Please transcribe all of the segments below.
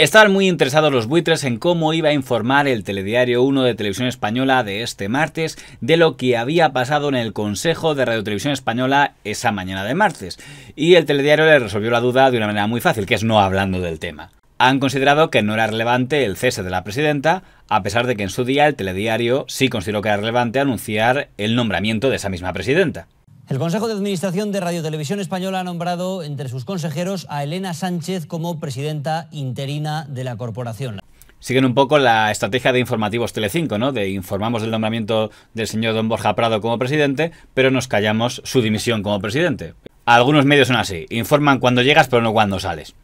Estaban muy interesados los buitres en cómo iba a informar el Telediario 1 de Televisión Española de este martes de lo que había pasado en el Consejo de Radio Española esa mañana de martes. Y el Telediario le resolvió la duda de una manera muy fácil, que es no hablando del tema. Han considerado que no era relevante el cese de la presidenta, a pesar de que en su día el Telediario sí consideró que era relevante anunciar el nombramiento de esa misma presidenta. El Consejo de Administración de Radio Televisión Española ha nombrado entre sus consejeros a Elena Sánchez como presidenta interina de la corporación. Siguen un poco la estrategia de informativos Telecinco, ¿no? De informamos del nombramiento del señor Don Borja Prado como presidente, pero nos callamos su dimisión como presidente. Algunos medios son así, informan cuando llegas pero no cuando sales.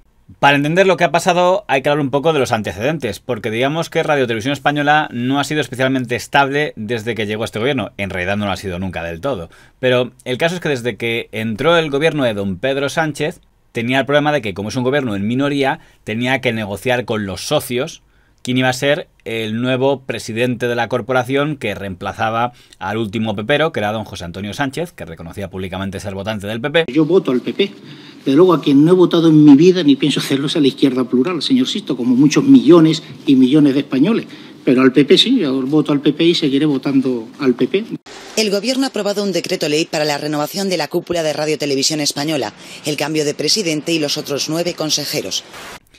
Para entender lo que ha pasado hay que hablar un poco de los antecedentes, porque digamos que Radio Televisión Española no ha sido especialmente estable desde que llegó este gobierno, en realidad no lo ha sido nunca del todo, pero el caso es que desde que entró el gobierno de don Pedro Sánchez, tenía el problema de que como es un gobierno en minoría, tenía que negociar con los socios Quién iba a ser el nuevo presidente de la corporación que reemplazaba al último pepero, que era don José Antonio Sánchez, que reconocía públicamente ser votante del PP. Yo voto al PP. pero luego a quien no he votado en mi vida ni pienso hacerlo es a la izquierda plural, señor Sisto, como muchos millones y millones de españoles. Pero al PP sí, yo voto al PP y seguiré votando al PP. El Gobierno ha aprobado un decreto ley para la renovación de la cúpula de Radio Televisión Española, el cambio de presidente y los otros nueve consejeros.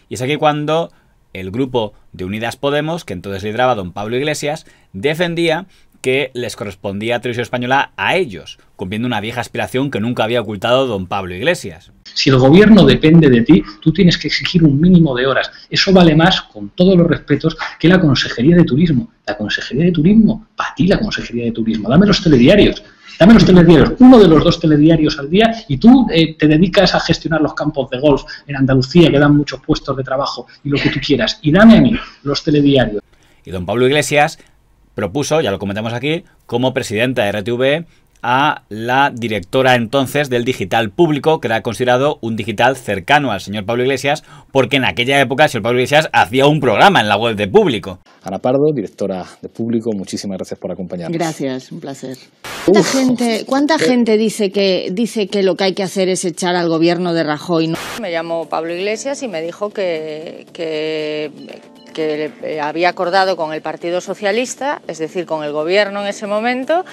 Y es aquí cuando el grupo de Unidas Podemos, que entonces lideraba don Pablo Iglesias, defendía que les correspondía a Televisión Española a ellos, cumpliendo una vieja aspiración que nunca había ocultado don Pablo Iglesias. Si el gobierno depende de ti, tú tienes que exigir un mínimo de horas. Eso vale más, con todos los respetos, que la Consejería de Turismo. La Consejería de Turismo, para ti la Consejería de Turismo, dame los telediarios. Dame los telediarios, uno de los dos telediarios al día y tú eh, te dedicas a gestionar los campos de golf en Andalucía que dan muchos puestos de trabajo y lo que tú quieras. Y dame a mí los telediarios. Y don Pablo Iglesias propuso, ya lo comentamos aquí, como presidenta de RTV a la directora entonces del digital público, que era considerado un digital cercano al señor Pablo Iglesias, porque en aquella época el señor Pablo Iglesias hacía un programa en la web de público. Ana Pardo, directora de público, muchísimas gracias por acompañarnos. Gracias, un placer. ¿Cuánta, eh. gente, dice que, dice que lo que hay que hacer es echar al gobierno de Rajoy? Me llamó Pablo Iglesias y me dijo que que eh, había acordado con el Partido Socialista, es decir, con el Gobierno en ese momento,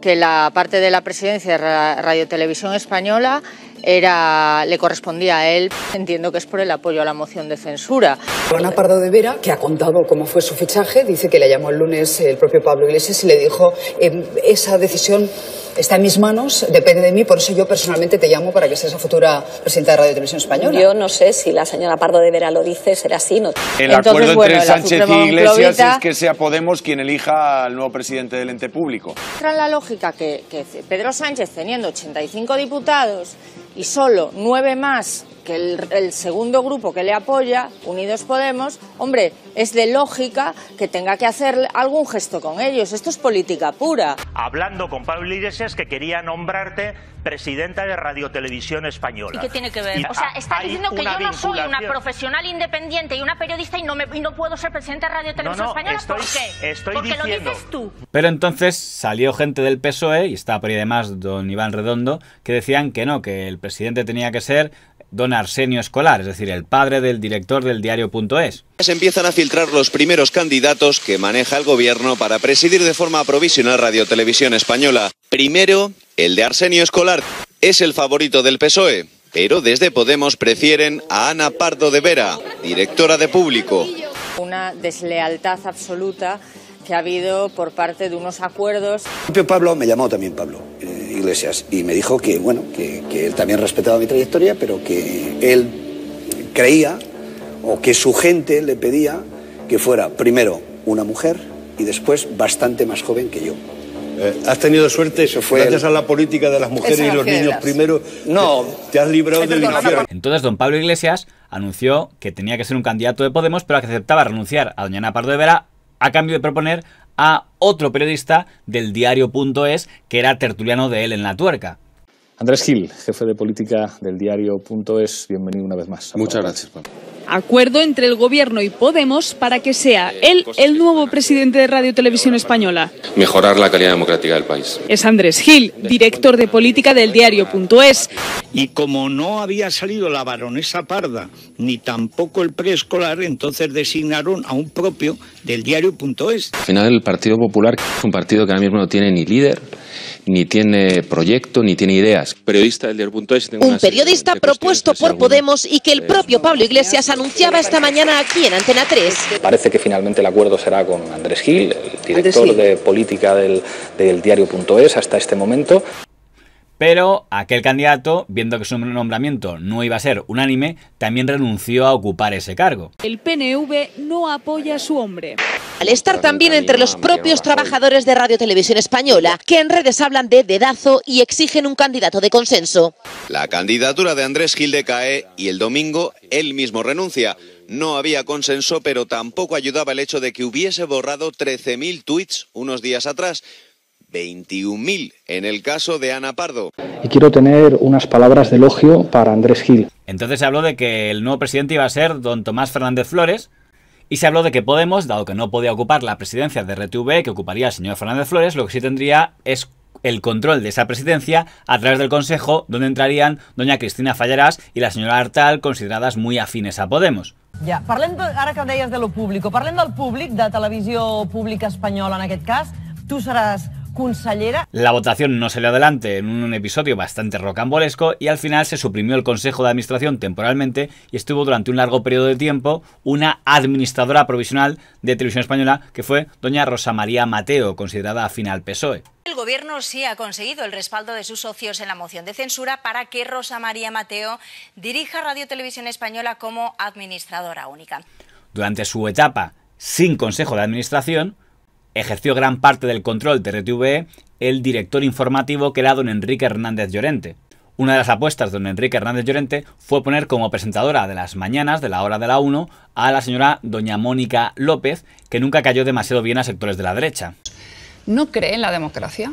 que la parte de la presidencia de Radio Televisión Española era, le correspondía a él. Entiendo que es por el apoyo a la moción de censura. Juana Pardo de Vera, que ha contado cómo fue su fichaje, dice que le llamó el lunes el propio Pablo Iglesias y le dijo, em, esa decisión está en mis manos, depende de mí, por eso yo personalmente te llamo para que seas la futura presidenta de Radio Televisión Española. Yo no sé si la señora Pardo de Vera lo dice, será así. No. El acuerdo entre Sánchez y Iglesias es que sea Podemos quien elija al nuevo presidente del ente público. Entra la lógica que, que Pedro Sánchez, teniendo 85 diputados, y solo nueve más el, segundo grupo que le apoya, Unidos Podemos, hombre, es de lógica que tenga que hacer algún gesto con ellos. Esto es política pura. Hablando con Pablo Iglesias, que quería nombrarte presidenta de Radio Televisión Española. ¿Y qué tiene que ver? o sea, está diciendo que yo no soy una profesional independiente y una periodista y no, me, puedo ser presidenta de Radio Televisión Española. ¿Por qué? Porque diciendo... lo dices tú. Pero entonces salió gente del PSOE, y estaba por ahí además don Iván Redondo, que decían que no, que el presidente tenía que ser dona Arsenio Escolar, es decir, el padre del director del diario.es. Se empiezan a filtrar los primeros candidatos que maneja el gobierno para presidir de forma provisional Radio Televisión Española. Primero, el de Arsenio Escolar. Es el favorito del PSOE, pero desde Podemos prefieren a Ana Pardo de Vera, directora de Público. Una deslealtad absoluta que ha habido por parte de unos acuerdos. Pablo me llamó también Pablo eh, Iglesias y me dijo que, bueno, que, él también respetaba mi trayectoria, pero que él creía o que su gente le pedía que fuera primero una mujer y después bastante más joven que yo. Eh, has tenido suerte, eso fue gracias a la política de las mujeres y los niños primero. No, te, has librado del infierno. Entonces, don Pablo Iglesias anunció que tenía que ser un candidato de Podemos, pero que aceptaba renunciar a doña Ana Pardo de Vera a cambio de proponer a otro periodista del diario.es que era tertuliano de él en la tuerca. Andrés Gil, jefe de política del diario.es, bienvenido una vez más. Muchas gracias, Pablo. Acuerdo entre el Gobierno y Podemos para que sea él el nuevo presidente de Radio Televisión Española. Mejorar la calidad democrática del país. Es Andrés Gil, director de política del diario.es. Y como no había salido la baronesa Parda, ni tampoco el preescolar, entonces designaron a un propio del diario.es. Al final el Partido Popular es un partido que ahora mismo no tiene ni líder ni tiene proyecto, ni tiene ideas. Un periodista propuesto por Podemos y que el eh, propio Pablo Iglesias este anunciaba esta mañana aquí en Antena 3. Este parece que finalmente el acuerdo será con Andrés Gil, el director de política del, del diario.es hasta este momento. Pero aquel candidato, viendo que su nombramiento no iba a ser unánime, también renunció a ocupar ese cargo. El PNV no apoya a su hombre. Al estar también entre los propios trabajadores de Radio Televisión Española, que en redes hablan de dedazo y exigen un candidato de consenso. La candidatura de Andrés Gilde y el domingo él mismo renuncia. No había consenso, pero tampoco ayudaba el hecho de que hubiese borrado 13.000 tuits unos días atrás. 21.000 en el caso de Ana Pardo. Y quiero tener unas palabras de elogio para Andrés Gil. Entonces se habló de que el nuevo presidente iba a ser don Tomás Fernández Flores, y se habló de que Podemos, dado que no podía ocupar la presidencia de RTV que ocuparía el señor Fernández Flores, lo que sí tendría es el control de esa presidencia a través del Consejo, donde entrarían doña Cristina Fallarás y la señora Artal, consideradas muy afines a Podemos. Ya, hablando ahora que em de lo público, parlem al público, de televisión pública española en aquest tú serás. seràs la votación no salió adelante en un episodio bastante rocambolesco y al final se suprimió el Consejo de Administración temporalmente y estuvo durante un largo periodo de tiempo una administradora provisional de Televisión Española que fue doña Rosa María Mateo, considerada afín al PSOE. El Gobierno sí ha conseguido el respaldo de sus socios en la moción de censura para que Rosa María Mateo dirija Radio Televisión Española como administradora única. Durante su etapa sin Consejo de Administración, ejerció gran parte del control de RTVE el director informativo que era don Enrique Hernández Llorente. Una de las apuestas de don Enrique Hernández Llorente fue poner como presentadora de las mañanas de la hora de la 1 a la señora doña Mónica López, que nunca cayó demasiado bien a sectores de la derecha. ¿No cree en la democracia?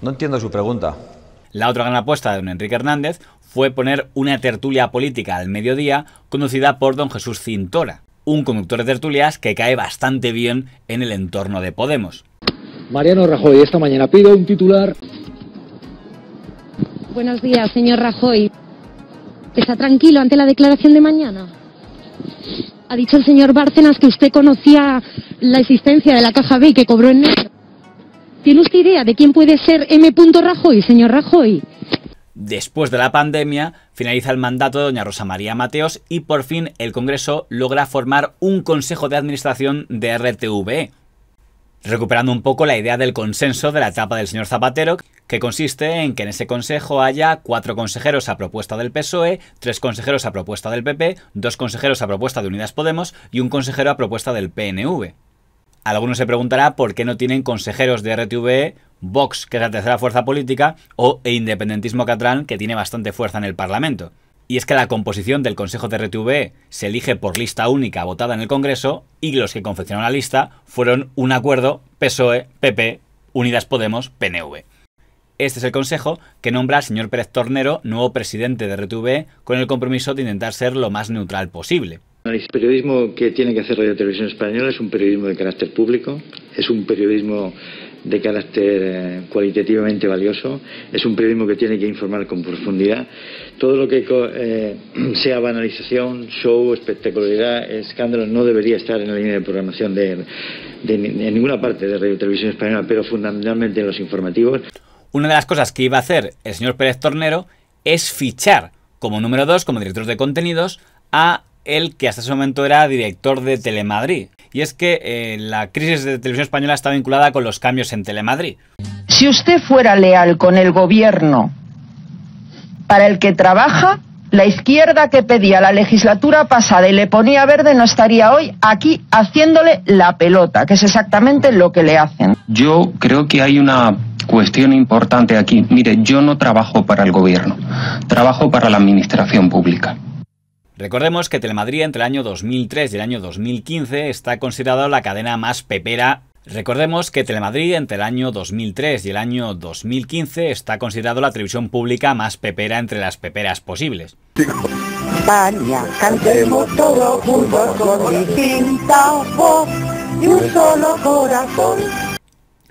No entiendo su pregunta. La otra gran apuesta de don Enrique Hernández fue poner una tertulia política al mediodía conducida por don Jesús Cintora un conductor de tertulias que cae bastante bien en el entorno de Podemos. Mariano Rajoy, esta mañana pido un titular. Buenos días, señor Rajoy. ¿Está tranquilo ante la declaración de mañana? Ha dicho el señor Bárcenas que usted conocía la existencia de la caja B que cobró en negro. ¿Tiene usted idea de quién puede ser M. Rajoy, señor Rajoy? Después de la pandemia, finaliza el mandato de doña Rosa María Mateos y por fin el Congreso logra formar un Consejo de Administración de RTVE, recuperando un poco la idea del consenso de la etapa del señor Zapatero, que consiste en que en ese consejo haya cuatro consejeros a propuesta del PSOE, tres consejeros a propuesta del PP, dos consejeros a propuesta de Unidas Podemos y un consejero a propuesta del PNV. Algunos se preguntarán por qué no tienen consejeros de RTVE, Vox, que es la tercera fuerza política, o el independentismo catalán, que tiene bastante fuerza en el Parlamento. Y es que la composición del Consejo de RTVE se elige por lista única votada en el Congreso y los que confeccionaron la lista fueron un acuerdo PSOE, PP, Unidas Podemos, PNV. Este es el consejo que nombra al señor Pérez Tornero nuevo presidente de RTVE con el compromiso de intentar ser lo más neutral posible. El periodismo que tiene que hacer Radio Televisión Española es un periodismo de carácter público, es un periodismo de carácter eh, cualitativamente valioso, es un periodismo que tiene que informar con profundidad. Todo lo que eh, sea banalización, show, espectacularidad, escándalo, no debería estar en la línea de programación de, ninguna parte de Radio Televisión Española, pero fundamentalmente en los informativos. Una de las cosas que iba a hacer el señor Pérez Tornero es fichar como número dos, como director de contenidos, a el que hasta ese momento era director de Telemadrid. Y es que eh, la crisis de televisión española está vinculada con los cambios en Telemadrid. Si usted fuera leal con el gobierno para el que trabaja, la izquierda que pedía la legislatura pasada y le ponía verde no estaría hoy aquí haciéndole la pelota, que es exactamente lo que le hacen. Yo creo que hay una cuestión importante aquí. Mire, yo no trabajo para el gobierno, trabajo para la administración pública. Recordemos que Telemadrid entre el año 2003 y el año 2015 está considerado la cadena más pepera Recordemos que Telemadrid entre el año 2003 y el año 2015 está considerado la televisión pública más pepera entre las peperas posibles.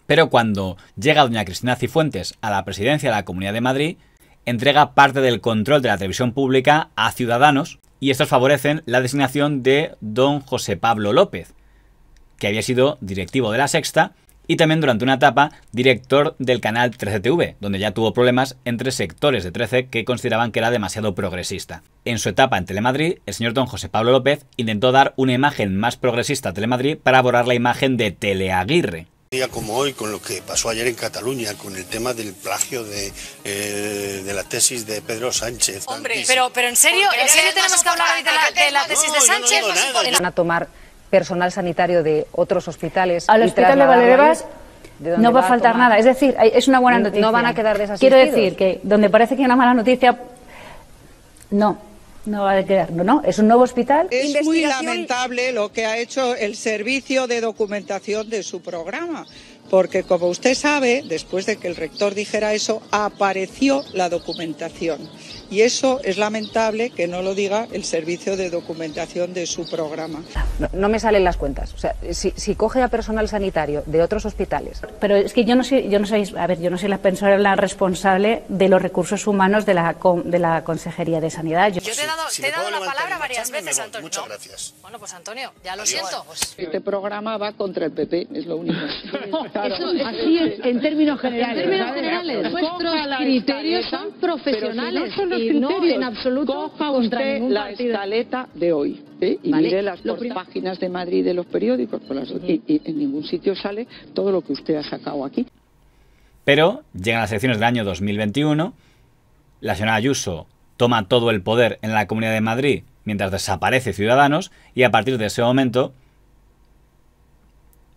Pero cuando llega doña Cristina Cifuentes a la presidencia de la Comunidad de Madrid, entrega parte del control de la televisión pública a Ciudadanos, y estos favorecen la designación de don José Pablo López, que había sido directivo de la Sexta y también durante una etapa director del canal 13TV, donde ya tuvo problemas entre sectores de 13 que consideraban que era demasiado progresista. En su etapa en Telemadrid, el señor don José Pablo López intentó dar una imagen más progresista a Telemadrid para borrar la imagen de Teleaguirre, como hoy, con lo que pasó ayer en Cataluña, con el tema del plagio de, eh, de la tesis de Pedro Sánchez. Hombre, pero, pero en serio, ¿en serio tenemos que hablar de la, de la tesis de Sánchez? No pues nada, Van a tomar personal sanitario de otros hospitales. Al hospital de Valerevas no va, a faltar nada. Es decir, es una buena noticia. No van a quedar desasistidos. Quiero decir que donde parece que hay una mala noticia, no no va a quedar, no, es un nuevo hospital. Es muy lamentable lo que ha hecho el servicio de documentación de su programa, porque como usted sabe, después de que el rector dijera eso, apareció la documentación y eso es lamentable que no lo diga el servicio de documentación de su programa. No, me salen las cuentas. O sea, si, coge a personal sanitario de otros hospitales. Pero es que yo no soy, yo no soy, a ver, yo no soy la persona responsable de los recursos humanos de la, de la Consejería de Sanidad. Yo, te he dado, la palabra varias veces, Antonio. Muchas gracias. Bueno, pues Antonio, ya lo siento. Pues, este programa va contra el PP, es lo único. así es, en términos generales. En criterios son profesionales. No, en absoluto. Coja usted la de hoy y mire las páginas de Madrid de los periódicos. las, y, y en ningún sitio sale todo lo que usted ha sacado aquí. Pero llegan las elecciones del año 2021. La señora Ayuso toma todo el poder en la Comunidad de Madrid mientras desaparece Ciudadanos y a partir de ese momento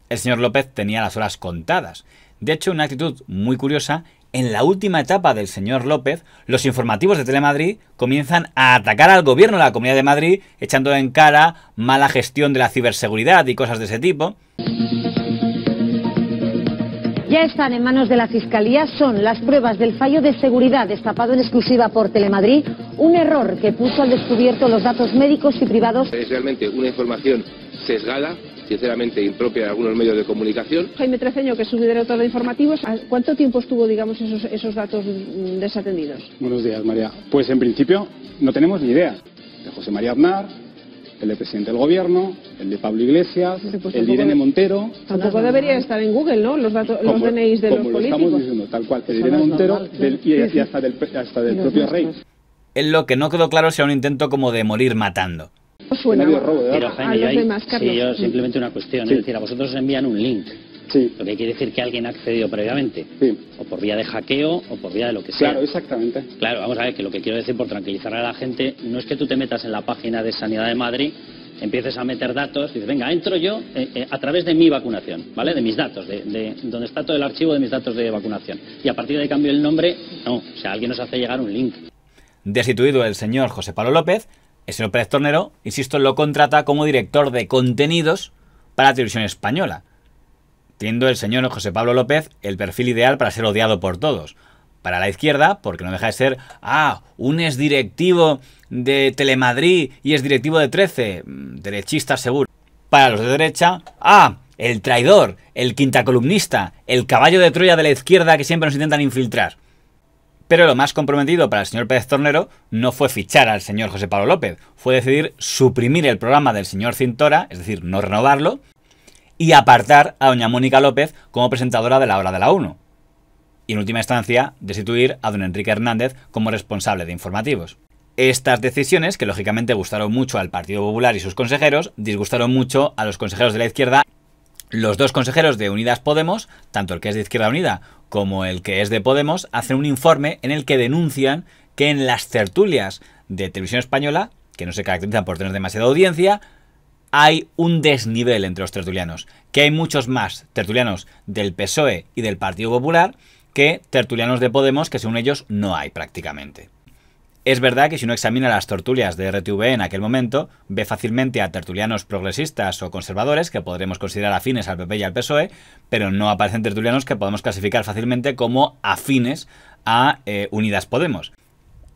el señor López tenía las horas contadas. De hecho, una actitud muy curiosa en la última etapa del señor López, los informativos de Telemadrid comienzan a atacar al gobierno de la Comunidad de Madrid, echándole en cara mala gestión de la ciberseguridad y cosas de ese tipo. Ya están en manos de la Fiscalía, son las pruebas del fallo de seguridad destapado en exclusiva por Telemadrid, un error que puso al descubierto los datos médicos y privados. Es realmente una información sesgada sinceramente impropia de algunos medios de comunicación. Jaime Treceño, que es su director de informativos, ¿cuánto tiempo estuvo, digamos, esos, datos desatendidos? Buenos días, María. Pues en principio no tenemos ni idea de José María Aznar, el de presidente del gobierno, el de Pablo Iglesias, pues el de Irene Montero. Tampoco debería estar en Google, ¿no? Los datos, los DNIs de los políticos. estamos diciendo, tal cual, el de Irene Montero y, hasta del, hasta del propio rey. En lo que no quedó claro sea un intento como de morir matando suena Pero, Sí, yo simplemente una cuestión. Es decir, a vosotros os envían un link. Sí. Lo que quiere decir que alguien ha accedido previamente. O por vía de hackeo o por vía de lo que sea. Claro, exactamente. Claro, vamos a ver, que lo que quiero decir por tranquilizar a la gente no es que tú te metas en la página de Sanidad de Madrid empieces a meter datos, dices, venga, entro yo eh, eh, a través de mi vacunación, ¿vale? De mis datos, de, de, donde está todo el archivo de mis datos de vacunación. Y a partir de ahí cambio el nombre, no, o sea, alguien nos hace llegar un link. Destituido el señor José Pablo López, el señor Pérez Tornero, insisto, lo contrata como director de contenidos para la televisión española, teniendo el señor José Pablo López el perfil ideal para ser odiado por todos. Para la izquierda, porque no deja de ser, ah, un es directivo de Telemadrid y es directivo de 13, mm, derechista seguro. Para los de derecha, ah, el traidor, el quinta columnista, el caballo de Troya de la izquierda que siempre nos intentan infiltrar. Pero lo más comprometido para el señor Pérez Tornero no fue fichar al señor José Pablo López, fue decidir suprimir el programa del señor Cintora, es decir, no renovarlo, y apartar a doña Mónica López como presentadora de la hora de la 1. Y en última instancia, destituir a don Enrique Hernández como responsable de informativos. Estas decisiones, que lógicamente gustaron mucho al Partido Popular y sus consejeros, disgustaron mucho a los consejeros de la izquierda los dos consejeros de Unidas Podemos, tanto el que es de Izquierda Unida como el que es de Podemos, hacen un informe en el que denuncian que en las tertulias de televisión española, que no se caracterizan por tener demasiada audiencia, hay un desnivel entre los tertulianos, que hay muchos más tertulianos del PSOE y del Partido Popular que tertulianos de Podemos, que según ellos no hay prácticamente. Es verdad que si uno examina las tertulias de RTV en aquel momento, ve fácilmente a tertulianos progresistas o conservadores, que podremos considerar afines al PP y al PSOE, pero no aparecen tertulianos que podemos clasificar fácilmente como afines a eh, Unidas Podemos.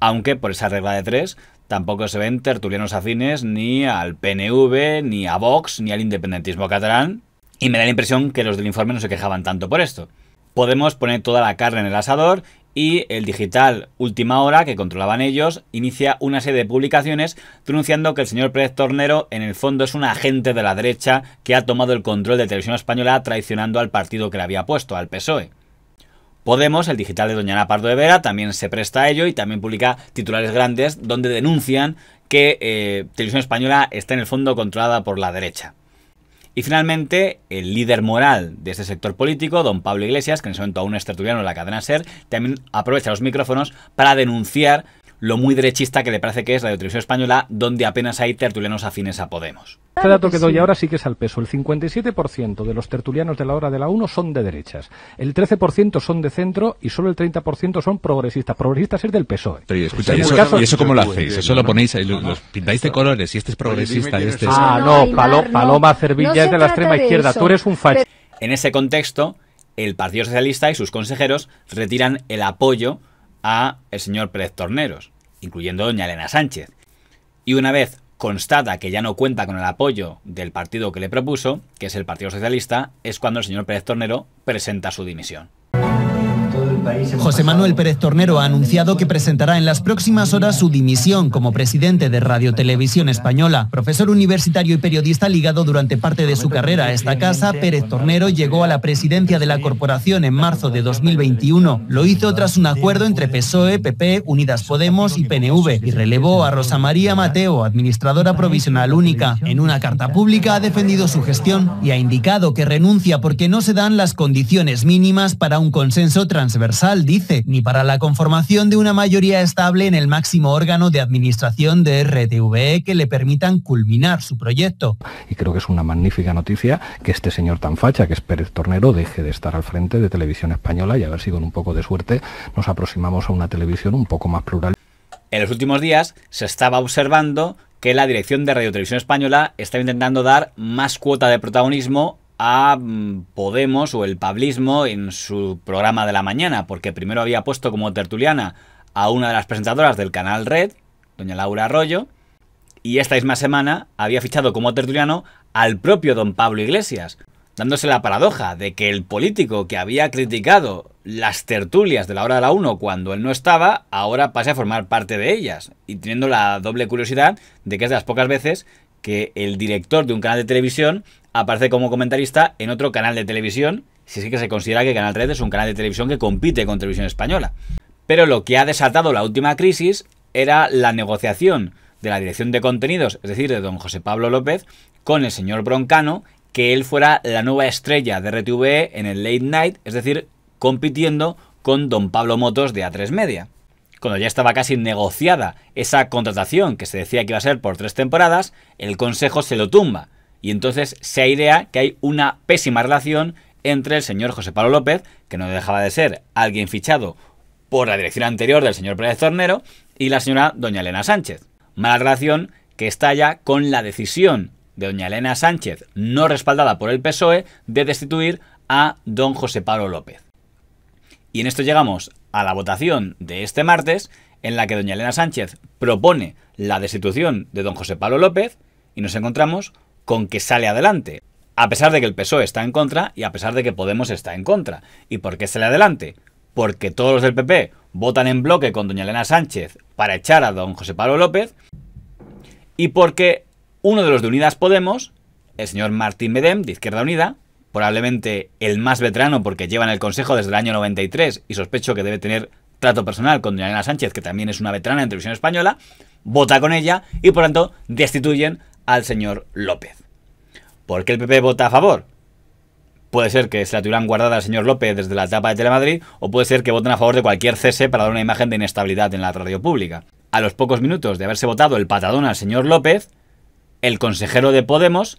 Aunque por esa regla de tres, tampoco se ven tertulianos afines ni al PNV, ni a Vox, ni al independentismo catalán, y me da la impresión que los del informe no se quejaban tanto por esto. Podemos poner toda la carne en el asador y el digital Última Hora, que controlaban ellos, inicia una serie de publicaciones denunciando que el señor Pérez Tornero en el fondo es un agente de la derecha que ha tomado el control de Televisión Española traicionando al partido que le había puesto, al PSOE. Podemos, el digital de Doña Ana Pardo de Vera, también se presta a ello y también publica titulares grandes donde denuncian que eh, Televisión Española está en el fondo controlada por la derecha. Y finalmente, el líder moral de este sector político, don Pablo Iglesias, que en ese momento aún es tertuliano de la cadena SER, también aprovecha los micrófonos para denunciar lo muy derechista que le parece que es la Televisión Española, donde apenas hay tertulianos afines a Podemos. Este dato que doy ahora sí que es al peso. El 57% de los tertulianos de la hora de la 1 son de derechas. El 13% son de centro y solo el 30% son progresistas. Progresistas es del PSOE. Pero, eso, ¿y eso cómo lo hacéis? Eso lo ponéis, ahí, los pintáis de colores y este es progresista y este Ah, no, Paloma Cervilla es de la extrema izquierda. Tú eres un facho. En ese contexto, el Partido Socialista y sus consejeros retiran el apoyo a el señor Pérez Torneros, incluyendo doña Elena Sánchez. Y una vez constata que ya no cuenta con el apoyo del partido que le propuso, que es el Partido Socialista, es cuando el señor Pérez Tornero presenta su dimisión. José Manuel Pérez Tornero ha anunciado que presentará en las próximas horas su dimisión como presidente de Radio Televisión Española. Profesor universitario y periodista ligado durante parte de su carrera a esta casa, Pérez Tornero llegó a la presidencia de la corporación en marzo de 2021. Lo hizo tras un acuerdo entre PSOE, PP, Unidas Podemos y PNV y relevó a Rosa María Mateo, administradora provisional única. En una carta pública ha defendido su gestión y ha indicado que renuncia porque no se dan las condiciones mínimas para un consenso transversal Sal dice, ni para la conformación de una mayoría estable en el máximo órgano de administración de RTVE que le permitan culminar su proyecto. Y creo que es una magnífica noticia que este señor tan facha, que es Pérez Tornero, deje de estar al frente de Televisión Española y a ver si con un poco de suerte nos aproximamos a una televisión un poco más plural. En los últimos días se estaba observando que la dirección de Radio Televisión Española estaba intentando dar más cuota de protagonismo a mm, Podemos o el Pablismo en su programa de la mañana, porque primero había puesto como tertuliana a una de las presentadoras del canal Red, doña Laura Arroyo, y esta misma semana había fichado como tertuliano al propio don Pablo Iglesias, dándose la paradoja de que el político que había criticado las tertulias de la hora de la 1 cuando él no estaba, ahora pase a formar parte de ellas, y teniendo la doble curiosidad de que es de las pocas veces que el director de un canal de televisión aparece como comentarista en otro canal de televisión, si es que se considera que Canal 3 es un canal de televisión que compite con Televisión Española. Pero lo que ha desatado la última crisis era la negociación de la dirección de contenidos, es decir, de don José Pablo López, con el señor Broncano, que él fuera la nueva estrella de RTVE en el late night, es decir, compitiendo con don Pablo Motos de A3 Media. Cuando ya estaba casi negociada esa contratación que se decía que iba a ser por tres temporadas, el Consejo se lo tumba, y entonces se idea que hay una pésima relación entre el señor José Pablo López, que no dejaba de ser alguien fichado por la dirección anterior del señor Pérez Tornero, y la señora doña Elena Sánchez. Mala relación que estalla con la decisión de doña Elena Sánchez, no respaldada por el PSOE, de destituir a don José Pablo López. Y en esto llegamos a la votación de este martes, en la que doña Elena Sánchez propone la destitución de don José Pablo López, y nos encontramos con que sale adelante. A pesar de que el PSOE está en contra y a pesar de que Podemos está en contra. ¿Y por qué sale adelante? Porque todos los del PP votan en bloque con doña Elena Sánchez para echar a don José Pablo López y porque uno de los de Unidas Podemos, el señor Martín Medem, de Izquierda Unida, probablemente el más veterano porque lleva en el Consejo desde el año 93 y sospecho que debe tener trato personal con doña Elena Sánchez, que también es una veterana en televisión española, vota con ella y por tanto destituyen al señor López. ¿Por qué el PP vota a favor? Puede ser que se la tuvieran guardada al señor López desde la etapa de Telemadrid, o puede ser que voten a favor de cualquier cese para dar una imagen de inestabilidad en la radio pública. A los pocos minutos de haberse votado el patadón al señor López, el consejero de Podemos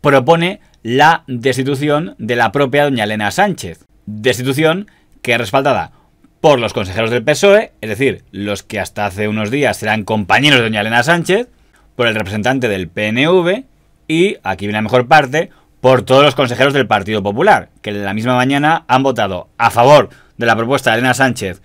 propone la destitución de la propia doña Elena Sánchez. Destitución que es respaldada por los consejeros del PSOE, es decir, los que hasta hace unos días eran compañeros de doña Elena Sánchez, por el representante del PNV y, aquí viene la mejor parte, por todos los consejeros del Partido Popular, que la misma mañana han votado a favor de la propuesta de Elena Sánchez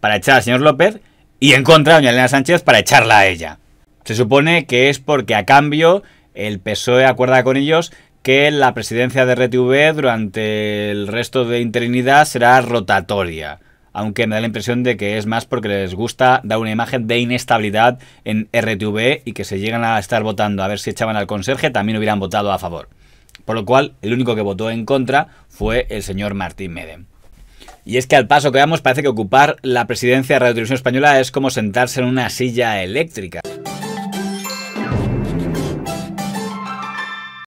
para echar al señor López y en contra de doña Elena Sánchez para echarla a ella. Se supone que es porque a cambio el PSOE acuerda con ellos que la presidencia de RTV durante el resto de interinidad será rotatoria aunque me da la impresión de que es más porque les gusta dar una imagen de inestabilidad en RTV y que se llegan a estar votando a ver si echaban al conserje también hubieran votado a favor. Por lo cual, el único que votó en contra fue el señor Martín Medem. Y es que al paso que vamos parece que ocupar la presidencia de Radio Televisión Española es como sentarse en una silla eléctrica.